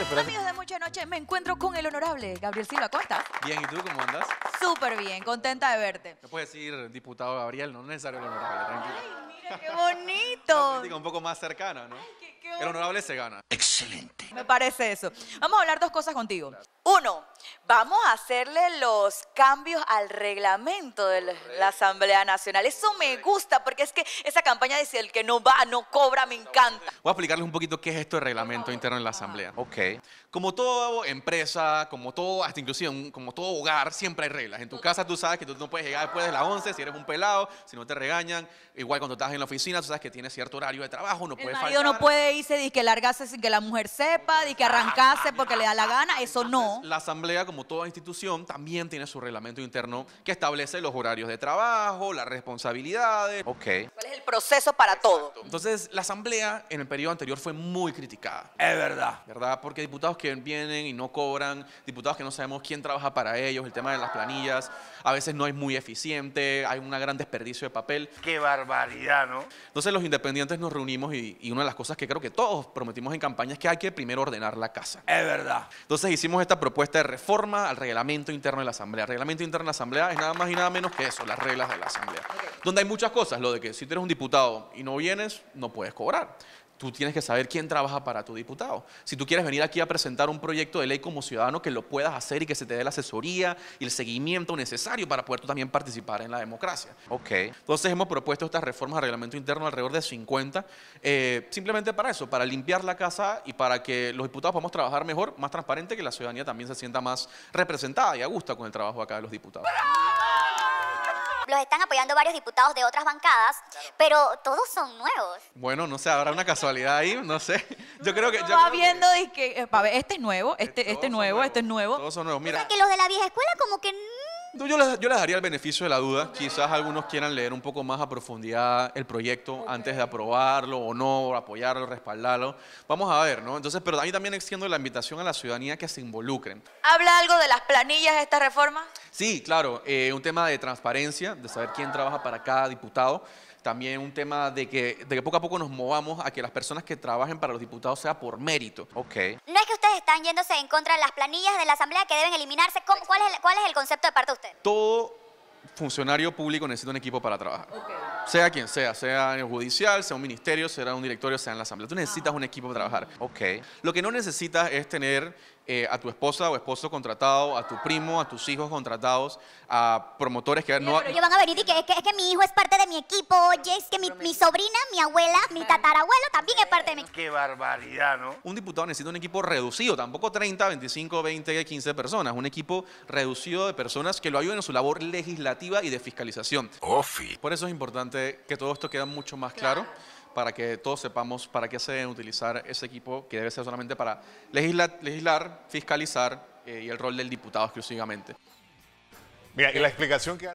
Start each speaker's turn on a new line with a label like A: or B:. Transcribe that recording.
A: Amigos
B: de Mucha Noche, me encuentro con el honorable Gabriel Silva. Costa.
A: Bien, ¿y tú cómo andas?
B: Súper bien, contenta de verte.
A: Me puedes decir diputado Gabriel, no es necesario el honorable, tranquilo. Ay,
B: mira qué bonito.
A: un poco más cercano, ¿no? El honorable se gana. Excelente.
B: Me parece eso. Vamos a hablar dos cosas contigo. Uno, vamos a hacerle los cambios al reglamento de la Asamblea Nacional. Eso me gusta porque es que esa campaña dice el que no va, no cobra, me encanta.
A: Voy a explicarles un poquito qué es esto de reglamento interno en la Asamblea. Ok. Como toda empresa, como todo, hasta inclusive como todo hogar, siempre hay reglas. En tu casa tú sabes que tú no puedes llegar después de las 11 si eres un pelado, si no te regañan. Igual cuando estás en la oficina, tú sabes que tienes cierto horario de trabajo, no puedes faltar. no
B: puede ir dice di que largase sin que la mujer sepa, y que arrancase porque le da la gana, eso no.
A: La asamblea, como toda institución, también tiene su reglamento interno que establece los horarios de trabajo, las responsabilidades. Ok. ¿Cuál es
B: el proceso para todo?
A: Entonces, la asamblea en el periodo anterior fue muy criticada. Es verdad. ¿Verdad? Porque diputados que vienen y no cobran, diputados que no sabemos quién trabaja para ellos, el tema de las planillas, a veces no es muy eficiente, hay un gran desperdicio de papel.
B: Qué barbaridad, ¿no?
A: Entonces, los independientes nos reunimos y una de las cosas que creo que todos prometimos en campañas que hay que primero ordenar la casa. Es verdad. Entonces hicimos esta propuesta de reforma al reglamento interno de la Asamblea. El reglamento interno de la Asamblea es nada más y nada menos que eso, las reglas de la Asamblea. Donde hay muchas cosas, lo de que si tú eres un diputado y no vienes, no puedes cobrar tú tienes que saber quién trabaja para tu diputado. Si tú quieres venir aquí a presentar un proyecto de ley como ciudadano, que lo puedas hacer y que se te dé la asesoría y el seguimiento necesario para poder tú también participar en la democracia. Ok. Entonces hemos propuesto estas reformas al reglamento interno alrededor de 50, eh, simplemente para eso, para limpiar la casa y para que los diputados podamos trabajar mejor, más transparente, que la ciudadanía también se sienta más representada y a gusto con el trabajo acá de los diputados
C: los están apoyando varios diputados de otras bancadas, pero todos son nuevos.
A: Bueno, no sé, habrá una casualidad ahí, no sé. Yo creo que... Yo va viendo
C: y
B: que, eh, este es nuevo, este, este es nuevo, este
A: es nuevo. Todos son nuevos, mira. que
B: los de la vieja escuela como que...
A: Yo les, yo les, daría el beneficio de la duda. Quizás algunos quieran leer un poco más a profundidad el proyecto antes de aprobarlo o no, apoyarlo, respaldarlo. Vamos a ver, ¿no? Entonces, pero ahí también extiendo la invitación a la ciudadanía que se involucren.
B: ¿Habla algo de las planillas de esta reforma?
A: Sí, claro, eh, un tema de transparencia, de saber quién trabaja para cada diputado. También un tema de que, de que poco a poco nos movamos a que las personas que trabajen para los diputados sea por mérito. Ok.
C: No es que ustedes están yéndose en contra de las planillas de la Asamblea que deben eliminarse. ¿Cuál es el, cuál es el concepto de parte de usted?
A: Todo funcionario público necesita un equipo para trabajar. Sea quien sea, sea en el judicial, sea un ministerio, sea un directorio, sea en la asamblea. Tú necesitas un equipo para trabajar. Ok. Lo que no necesitas es tener eh, a tu esposa o esposo contratado, a tu primo, a tus hijos contratados, a promotores que no...
C: Pero van a venir y que es, que mi hijo es parte de mi equipo, oye, es que mi, sobrina, mi abuela, mi tatarabuela
A: Qué barbaridad, ¿no? Un diputado necesita un equipo reducido, tampoco 30, 25, 20, 15 personas. Un equipo reducido de personas que lo ayuden en su labor legislativa y de fiscalización. Ofi. Por eso es importante que todo esto quede mucho más claro. para que todos sepamos para qué se debe utilizar ese equipo que debe ser solamente para legislar, fiscalizar eh, y el rol del diputado exclusivamente. Mira, y la explicación que...